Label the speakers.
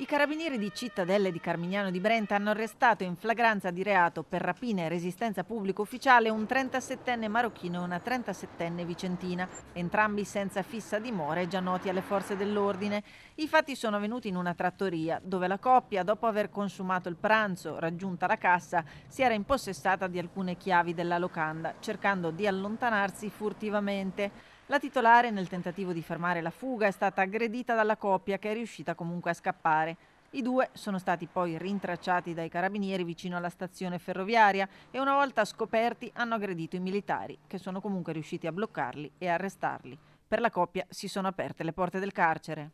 Speaker 1: I carabinieri di Cittadella e di Carmignano di Brenta hanno arrestato in flagranza di reato per rapina e resistenza pubblico ufficiale un 37enne marocchino e una 37enne vicentina, entrambi senza fissa dimora e già noti alle forze dell'ordine. I fatti sono avvenuti in una trattoria, dove la coppia, dopo aver consumato il pranzo, raggiunta la cassa, si era impossessata di alcune chiavi della locanda, cercando di allontanarsi furtivamente. La titolare, nel tentativo di fermare la fuga, è stata aggredita dalla coppia che è riuscita comunque a scappare. I due sono stati poi rintracciati dai carabinieri vicino alla stazione ferroviaria e una volta scoperti hanno aggredito i militari, che sono comunque riusciti a bloccarli e arrestarli. Per la coppia si sono aperte le porte del carcere.